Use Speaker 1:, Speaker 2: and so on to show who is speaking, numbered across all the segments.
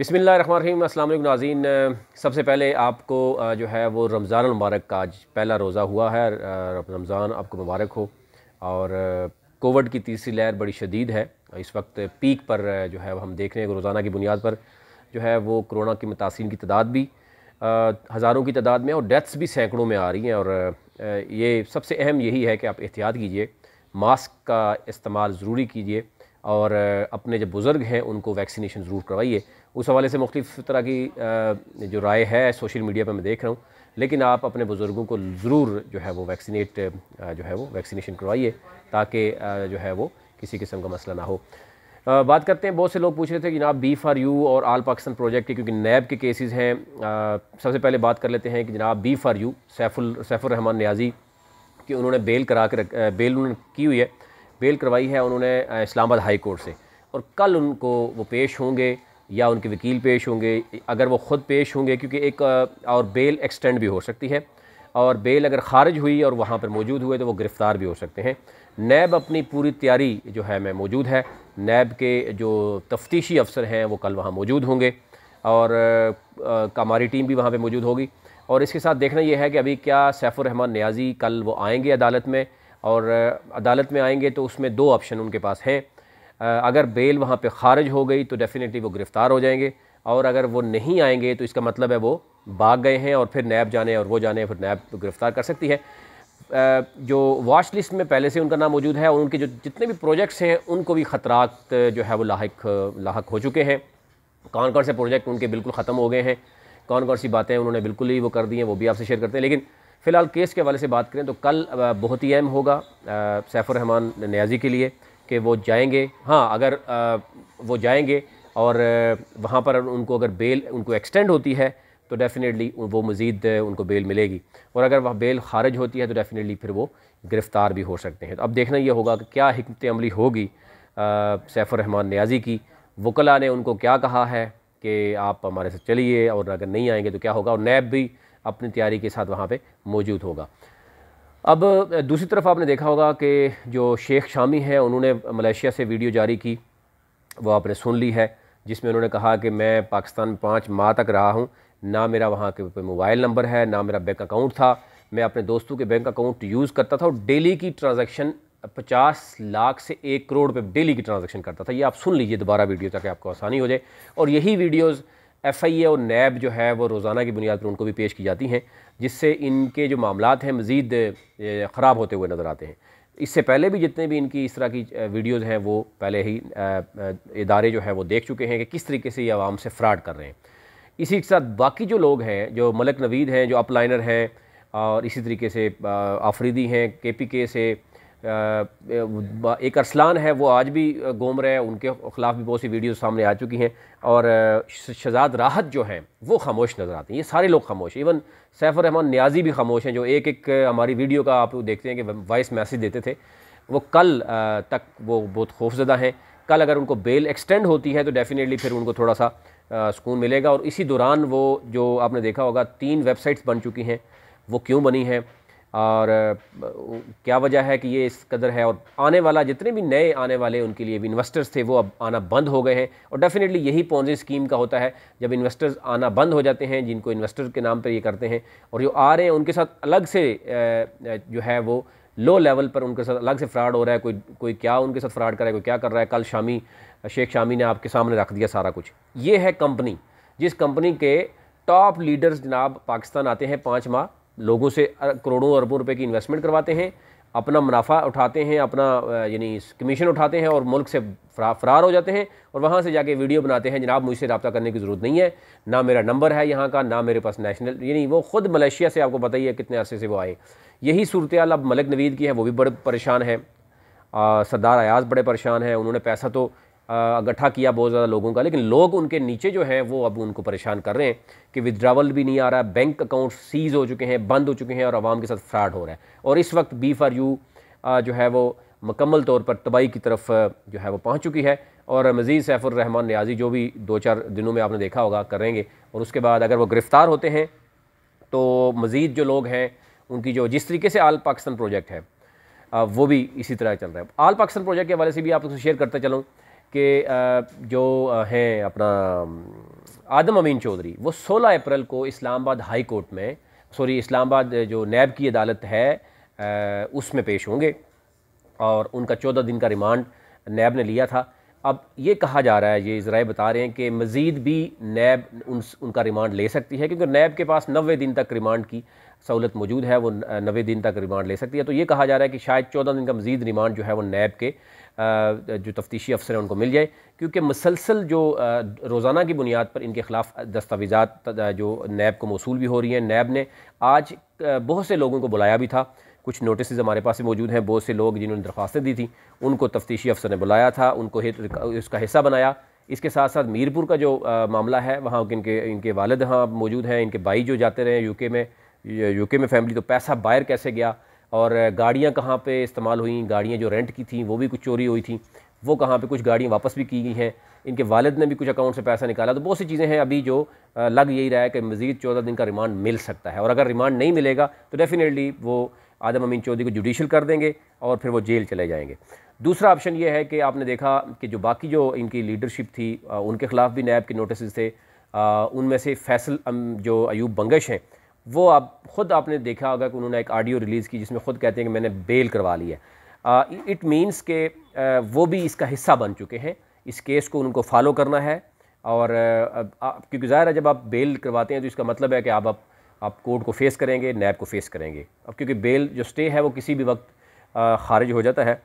Speaker 1: बिसमिल्ल run अस्सलाम नाजीन सबसे पहले आपको जो है वो रमज़ान मुबारक का आज पहला रोज़ा हुआ है रमज़ान आपको मुबारक हो और कोविड की तीसरी लहर बड़ी शदीद है इस वक्त पीक पर जो है हम देख रहे हैं रोज़ाना की बुनियाद पर जो है वो कोरोना के मुतासर की तादाद भी हज़ारों की तादाद में और डेथ्स भी सैकड़ों में आ रही हैं और ये सबसे अहम यही है कि आप एहतियात कीजिए मास्क का इस्तेमाल ज़रूरी कीजिए और अपने जो बुज़ुर्ग हैं उनको वैक्सीनेशन ज़रूर करवाइए उस हवाले से मुख्तफ तरह की जो राय है सोशल मीडिया पर मैं देख रहा हूँ लेकिन आप अपने बुज़ुर्गों को ज़रूर जो है वो वैक्सीनेट जो है वो वैक्सीनेशन करवाइए ताकि जो है वो किसी किस्म का मसला ना हो बात करते हैं बहुत से लोग पूछ रहे थे कि जनाब बी फॉर यू और आल पाकिस्तान प्रोजेक्ट के क्योंकि नैब के केसेस हैं सबसे पहले बात कर लेते हैं कि जनाब B for U Saiful Saifur Rahman Niazi कि उन्होंने बेल करा कर बेल उन्होंने की हुई है बेल करवाई है उन्होंने इस्लामाबाद हाई कोर्ट से और कल उनको वो पेश होंगे या उनके वकील पेश होंगे अगर वो ख़ुद पेश होंगे क्योंकि एक और बेल एक्सटेंड भी हो सकती है और बेल अगर खारिज हुई और वहाँ पर मौजूद हुए तो वो गिरफ़्तार भी हो सकते हैं नैब अपनी पूरी तैयारी जो है मैं मौजूद है नैब के जो तफ्तीशी अफसर हैं वो कल वहाँ मौजूद होंगे और हमारी टीम भी वहाँ पर मौजूद होगी और इसके साथ देखना यह है कि अभी क्या सैफुररहमान न्याजी कल वो आएँगे अदालत में और अदालत में आएंगे तो उसमें दो ऑप्शन उनके पास हैं अगर बेल वहाँ पे खारिज हो गई तो डेफ़िनेटली वो गिरफ़्तार हो जाएंगे और अगर वो नहीं आएंगे तो इसका मतलब है वो भाग गए हैं और फिर नैब जाने और वो जाने फिर नैब गिरफ़्तार कर सकती है जो वॉच लिस्ट में पहले से उनका नाम मौजूद है और उनके जो जितने भी प्रोजेक्ट्स हैं उनको भी ख़तरात जो है वो लाक लाक हो चुके हैं कौन कौन से प्रोजेक्ट उनके बिल्कुल ख़त्म हो गए हैं कौन कौन सी बातें उन्होंने बिल्कुल ही वो कर दी हैं वो भी आपसे शेयर करते हैं लेकिन फ़िलहाल केस के हवाले से बात करें तो कल बहुत ही अहम होगा सैफुररहमान न्याजी के लिए कि वो जाएंगे हाँ अगर वो जाएंगे और वहाँ पर उनको अगर बेल उनको एक्सटेंड होती है तो डेफ़िनेटली वो मज़ीद उनको बेल मिलेगी और अगर वह बेल खारिज होती है तो डेफ़िनेटली फिर वो गिरफ़्तार भी हो सकते हैं तो अब देखना यह होगा कि क्या हमत अमली होगी सैफ़ुररहमान न्याजी की वकला ने उनको क्या कहा है कि आप हमारे साथ चलिए और अगर नहीं आएंगे तो क्या होगा और नैब भी अपनी तैयारी के साथ वहाँ पर मौजूद होगा अब दूसरी तरफ आपने देखा होगा कि जो शेख शामी हैं उन्होंने मलेशिया से वीडियो जारी की वो आपने सुन ली है जिसमें उन्होंने कहा कि मैं पाकिस्तान में पाँच माह तक रहा हूँ ना मेरा वहाँ के मोबाइल नंबर है ना मेरा बैंक अकाउंट था मैं अपने दोस्तों के बैंक अकाउंट यूज़ करता था और डेली की ट्रांजैक्शन पचास लाख से एक करोड़ पे डेली की ट्रांजैक्शन करता था ये आप सुन लीजिए दोबारा वीडियो ताकि आपको आसानी हो जाए और यही वीडियोज़ एफ़ आई ए और नैब जो है वो रोज़ाना की बुनियाद पर उनको भी पेश की जाती हैं जिससे इनके जो मामला हैं मज़ीद ख़राब होते हुए नज़र आते हैं इससे पहले भी जितने भी इनकी इस तरह की वीडियोज़ हैं वो पहले ही इदारे जो हैं वो देख चुके हैं कि किस तरीके से ये आवाम से फ्राड कर रहे हैं इसी के साथ बाकी जो लोग हैं जो मलक नवीद हैं जो अपलाइनर हैं और इसी तरीके से आफरीदी हैं के पी के से एक अरसलान है वो आज भी घूम रहे हैं उनके ख़िलाफ़ भी बहुत सी वीडियो सामने आ चुकी हैं और शहजाद राहत जो हैं वो खामोश नज़र आते हैं ये सारे लोग खामोश इवन सैफर रहमान न्याजी भी खामोश हैं जो एक एक हमारी वीडियो का आप देखते हैं कि वॉइस मैसेज देते थे वो कल तक वो बहुत खौफजदा हैं कल अगर उनको बेल एक्सटेंड होती है तो डेफ़िनेटली फिर उनको थोड़ा सा सुकून मिलेगा और इसी दौरान वो जो आपने देखा होगा तीन वेबसाइट्स बन चुकी हैं वो क्यों बनी हैं और क्या वजह है कि ये इस कदर है और आने वाला जितने भी नए आने वाले उनके लिए भी इन्वेस्टर्स थे वो अब आना बंद हो गए हैं और डेफिनेटली यही पौजी स्कीम का होता है जब इन्वेस्टर्स आना बंद हो जाते हैं जिनको इन्वेस्टर के नाम पर ये करते हैं और जो आ रहे हैं उनके साथ अलग से जो है वो लो लेवल पर उनके साथ अलग से फ्रॉड हो रहा है कोई कोई क्या उनके साथ फ्रॉड कर रहा है कोई क्या कर रहा है कल शामी शेख शामी ने आपके सामने रख दिया सारा कुछ ये है कंपनी जिस कंपनी के टॉप लीडर्स जनाब पाकिस्तान आते हैं पाँच माह लोगों से करोड़ों अरबों रुपए की इन्वेस्टमेंट करवाते हैं अपना मुनाफा उठाते हैं अपना यानी कमीशन उठाते हैं और मुल्क से फरार हो जाते हैं और वहाँ से जाके वीडियो बनाते हैं जनाब मुझसे रबता करने की ज़रूरत नहीं है ना मेरा नंबर है यहाँ का ना मेरे पास नेशनल यानी वो ख़ुद मलेशिया से आपको बताइए कितने अरसे से वो आए यही सूरत अब मलिक नवीद की है वो भी बड़े परेशान है सरदार अयाज बड़े परेशान हैं उन्होंने पैसा तो इकट्ठा किया बहुत ज़्यादा लोगों का लेकिन लोग उनके नीचे जो हैं वो अब उनको परेशान कर रहे हैं कि विदड्रावल भी नहीं आ रहा बैंक अकाउंट सीज़ हो चुके हैं बंद हो चुके हैं और आवाम के साथ फ्रॉड हो रहा है और इस वक्त बी फॉर यू जो है वो मुकम्मल तौर पर तबाही की तरफ जो है वो पहुँच चुकी है और मज़ीद सैफुलरहमान न्याजी जो भी दो चार दिनों में आपने देखा होगा करेंगे और उसके बाद अगर वो गिरफ़्तार होते हैं तो मज़ीद जो लोग हैं उनकी जो जिस तरीके से आल पाकिस्तान प्रोजेक्ट है वो भी इसी तरह चल रहा है आल पाकिस्तान प्रोजेक्ट के हवाले से भी आप शेयर करते चलूँ कि जो है अपना आदम अमीन चौधरी वो 16 अप्रैल को इस्लामाबाद हाई कोर्ट में सॉरी इस्लामाबाद जो नैब की अदालत है उसमें पेश होंगे और उनका चौदह दिन का रिमांड नैब ने लिया था अब ये कहा जा रहा है ये इसराइल बता रहे हैं कि मज़ीद भी नैब उन उनका रिमांड ले सकती है क्योंकि नैब के पास नबे दिन तक रिमांड की सहूलत मौजूद है वो नबे दिन तक रिमांड ले सकती है तो ये कहा जा रहा है कि शायद चौदह दिन का मजीद रिमांड जो है वो नैब के जो तफ्तीशी अफसर हैं उनको मिल जाए क्योंकि मसलसल जो रोज़ाना की बुनियाद पर इनके ख़िलाफ़ दस्तावेज़ा जो नैब को मौसू भी हो रही हैं नैब ने आज बहुत से लोगों को बुलाया भी था कुछ नोटिस हमारे पास मौजूद हैं बहुत से लोग जिन्होंने दरख्वास्तें दी थी उनको तफ्तीशी अफसर ने बुलाया था उनको उसका हिस्सा बनाया इसके साथ साथ मीरपुर का जो आ, मामला है वहाँ इनके इनके वालद हाँ मौजूद हैं इनके भाई जो जाते रहे यूके में यूके में फैमिली तो पैसा बाहर कैसे गया और गाड़ियाँ कहाँ पे इस्तेमाल हुई गाड़ियाँ जो रेंट की थी वो भी कुछ चोरी हुई थी वो कहाँ पे कुछ गाड़ियाँ वापस भी की गई हैं इनके वालद ने भी कुछ अकाउंट से पैसा निकाला तो बहुत सी चीज़ें हैं अभी जो लग यही रहा है कि मज़ीद चौदह दिन का रिमांड मिल सकता है और अगर रिमांड नहीं मिलेगा तो डेफ़िनेटली वो आदम अमीन चौधरी को जुडिशल कर देंगे और फिर वो जेल चले जाएंगे दूसरा ऑप्शन ये है कि आपने देखा कि जो बाकी जो इनकी लीडरशिप थी उनके ख़िलाफ़ भी नैब के नोटिस थे उनमें से फैसल जो अयूब बंगश हैं वो आप ख़ुद आपने देखा होगा कि उन्होंने एक आडियो रिलीज़ की जिसमें ख़ुद कहते हैं कि मैंने बेल करवा ली है इट मीन्स के वो भी इसका हिस्सा बन चुके हैं इस केस को उनको फॉलो करना है और क्योंकि ज़ाहिर है जब आप बेल करवाते हैं तो इसका मतलब है कि आप आप आप कोर्ट को फेस करेंगे नैब को फेस करेंगे अब क्योंकि बेल जो स्टे है वो किसी भी वक्त खारिज हो जाता है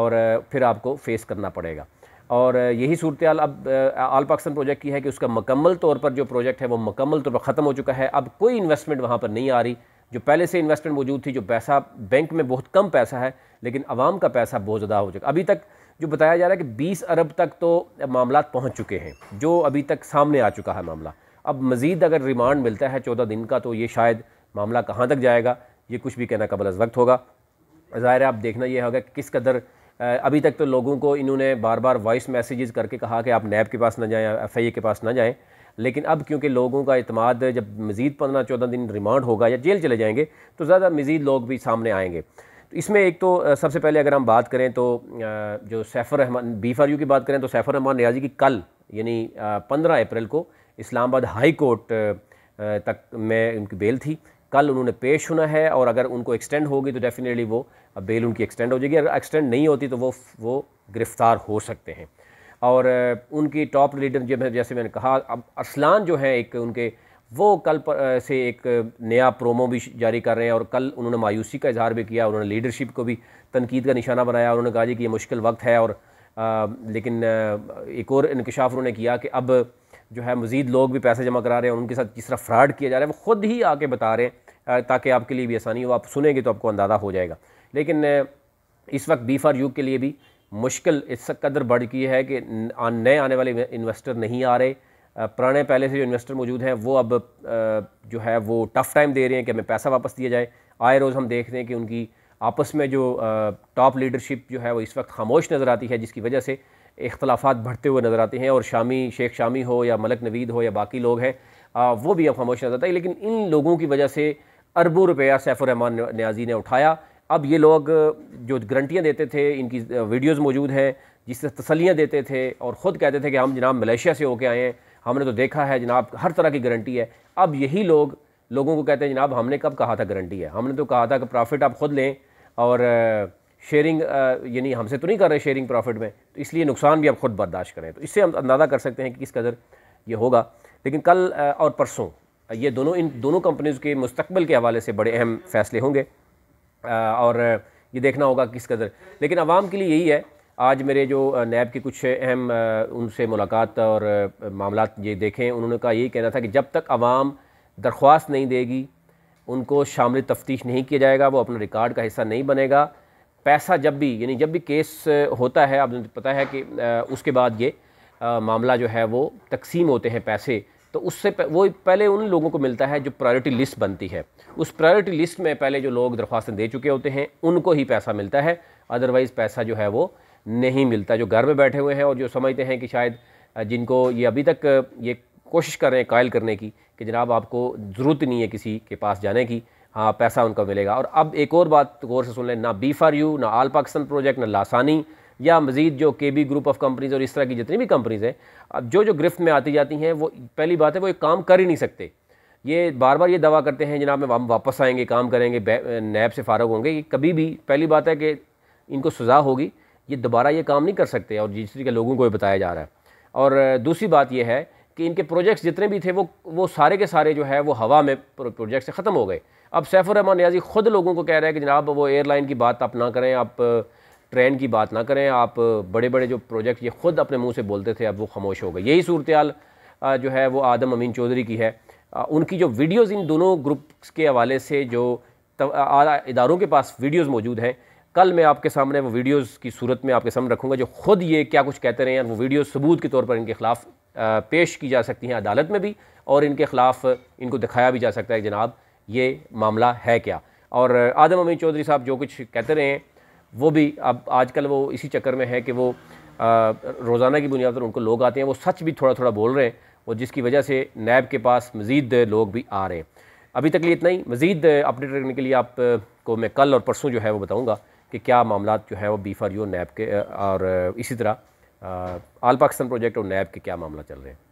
Speaker 1: और फिर आपको फेस करना पड़ेगा और यही सूरत अब आल पाकिस्तान प्रोजेक्ट की है कि उसका मकम्मल तौर पर जो प्रोजेक्ट है वो मकम्मल तौर पर ख़त्म हो चुका है अब कोई इन्वेस्टमेंट वहाँ पर नहीं आ रही जो पहले से इन्वेस्टमेंट मौजूद थी जो पैसा बैंक में बहुत कम पैसा है लेकिन आवाम का पैसा बहुत ज़्यादा हो चुका अभी तक जो बताया जा रहा है कि बीस अरब तक तो मामला पहुँच चुके हैं जो अभी तक सामने आ चुका है मामला अब मज़ीद अगर रिमांड मिलता है चौदह दिन का तो ये शायद मामला कहाँ तक जाएगा ये कुछ भी कहना कबल अज वक्त होगा ज़ाहिर आप देखना यह होगा कि किस कदर अभी तक तो लोगों को इन्होंने बार बार वॉइस मैसेजेस करके कहा कि आप नैब के पास ना जाएं एफ के पास ना जाएं लेकिन अब क्योंकि लोगों का अतमाद जब मज़ीद पंद्रह चौदह दिन रिमांड होगा या जेल चले जाएंगे तो ज़्यादा मज़ीद लोग भी सामने आएंगे तो इसमें एक तो सबसे पहले अगर हम बात करें तो जो Saifur Rahman B for U की बात करें तो सैफ़र रहमान रियाजी की कल यानी पंद्रह अप्रैल को इस्लामाबाद हाई कोर्ट तक में उनकी बेल थी कल उन्होंने पेश होना है और अगर उनको एक्सटेंड होगी तो डेफ़िनेटली वो अब बेल उनकी एक्सटेंड हो जाएगी अगर एक्सटेंड नहीं होती तो वो वो गिरफ़्तार हो सकते हैं और उनकी टॉप लीडर जब जैसे मैंने कहा अब असलान जो हैं एक उनके वो कल पर से एक नया प्रोमो भी जारी कर रहे हैं और कल उन्होंने मायूसी का इजहार भी किया उन्होंने लीडरशिप को भी तनकीद का निशाना बनाया उन्होंने कहा जी कि ये मुश्किल वक्त है और आ, लेकिन एक और इनकशाफ उन्होंने किया कि अब जो है मज़ीद लोग भी पैसे जमा करा रहे हैं उनके साथ किस तरह फ्रॉड किया जा रहा है वो ख़ुद ही आके बता रहे हैं ताकि आपके लिए भी आसानी हो आप सुनेंगे तो आपको अंदाज़ा हो जाएगा लेकिन इस वक्त बी फार यू के लिए भी मुश्किल इस कदर बढ़ गई है कि नए आने वाले इन्वेस्टर नहीं आ रहे पुराने पहले से जो इन्वेस्टर मौजूद हैं वो अब जो है वो टफ़ टाइम दे रहे हैं कि हमें पैसा वापस दिया जाए आए रोज़ हम देख रहे हैं कि उनकी आपस में जो टॉप लीडरशिप जो है वो इस वक्त खामोश नज़र आती है जिसकी वजह से इख्तलाफात बढ़ते हुए नज़र आते हैं और शामी शेख शामी हो या मलक नवीद हो या बाकी लोग हैं वो भी अब खामोश नजर आता है लेकिन इन लोगों की वजह से अरबों रुपया सैफुररहमान न्याजी ने उठाया अब ये लोग जो गारंटियाँ देते थे इनकी वीडियोज़ मौजूद हैं जिससे तसलियाँ देते थे और ख़ुद कहते थे कि हम जनाब मलेशिया से होके आए हैं हमने तो देखा है जनाब हर तरह की गारंटी है अब यही लोग लोगों को कहते हैं जनाब हमने कब कहा था गारंटी है हमने तो कहा था कि प्रॉफिट आप ख़ुद लें और शेयरिंग uh, यानी हमसे तो नहीं कर रहे शेयरिंग प्रॉफिट में तो इसलिए नुकसान भी आप ख़ुद बर्दाश्त करें तो इससे हम अंदाज़ा कर सकते हैं कि किस कदर ये होगा लेकिन कल uh, और परसों uh, ये दोनों इन दोनों कंपनीज़ के मुस्तकबिल के हवाले से बड़े अहम फ़ैसले होंगे और ये देखना होगा किस कदर लेकिन आवाम के लिए यही है आज मेरे जो नैब के कुछ अहम उनसे मुलाकात और मामला ये देखें उन्होंने कहा यही कहना था कि जब तक आवाम दरख्वास्त नहीं देगी उनको शामिल तफ्तीश नहीं किया जाएगा वो अपने रिकॉर्ड का हिस्सा नहीं बनेगा पैसा जब भी यानी जब भी केस होता है आपने पता है कि उसके बाद ये मामला जो है वो तकसीम होते हैं पैसे तो उससे वो पहले उन लोगों को मिलता है जो प्रायोरिटी लिस्ट बनती है उस प्रायोरिटी लिस्ट में पहले जो लोग दरख्वास्तें दे चुके होते हैं उनको ही पैसा मिलता है अदरवाइज़ पैसा जो है वो नहीं मिलता जो घर में बैठे हुए हैं और जो समझते हैं कि शायद जिनको ये अभी तक ये कोशिश कर रहे हैं कायल करने की कि जनाब आपको ज़रूरत नहीं है किसी के पास जाने की हाँ पैसा उनका मिलेगा और अब एक और बात गौर से सुन लें ना बी फॉर यू ना आल पाकिस्तान प्रोजेक्ट ना लासानी या मजीद जो के बी ग्रुप ऑफ कंपनीज़ और इस तरह की जितनी भी कंपनीज़ हैं अब जो जो गिरफ्त में आती जाती हैं वो पहली बात है वो एक काम कर ही नहीं सकते ये बार बार ये दवा करते हैं जनाब हम वापस आएंगे काम करेंगे नैब से फारग होंगे ये कभी भी पहली बात है कि इनको सज़ा होगी ये दोबारा ये काम नहीं कर सकते और जिस तरीके लोगों को भी बताया जा रहा है और दूसरी बात यह है कि इनके प्रोजेक्ट्स जितने भी थे वो वो सारे के सारे जो है वो हवा में प्रोजेक्ट से ख़त्म हो गए अब सैफुररहमान नियाजी ख़ुद लोगों को कह रहा है कि जनाब वो एयरलाइन की बात आप ना करें आप ट्रेन की बात ना करें आप बड़े बड़े जो प्रोजेक्ट ये ख़ुद अपने मुंह से बोलते थे अब वो खामोश हो गए यही सूरत जो है वो आदम अमीन चौधरी की है उनकी जो वीडियोज़ इन दोनों ग्रुप्स के हवाले से जो इदारों के पास वीडियोज़ मौजूद हैं कल मैं आपके सामने वो वीडियोस की सूरत में आपके सामने रखूँगा जो खुद ये क्या कुछ कहते रहे हैं वो वीडियो सबूत के तौर पर इनके ख़िलाफ़ पेश की जा सकती हैं अदालत में भी और इनके ख़िलाफ़ इनको दिखाया भी जा सकता है जनाब ये मामला है क्या और आदम अमीन चौधरी साहब जो कुछ कहते रहे हैं वो भी अब आजकल वो इसी चक्कर में है कि वो रोज़ाना की बुनियाद पर उनको लोग आते हैं वो सच भी थोड़ा थोड़ा बोल रहे हैं और जिसकी वजह से नैब के पास मज़ीद लोग भी आ रहे हैं अभी तक लिए इतना ही मज़ीद अपडेट रखने के लिए आपको मैं कल और परसों जो है वो बताऊँगा कि क्या मामला जो है वो बी फॉर यू नैब के और इसी तरह आल पाकिस्तान प्रोजेक्ट और नैब के क्या मामला चल रहे हैं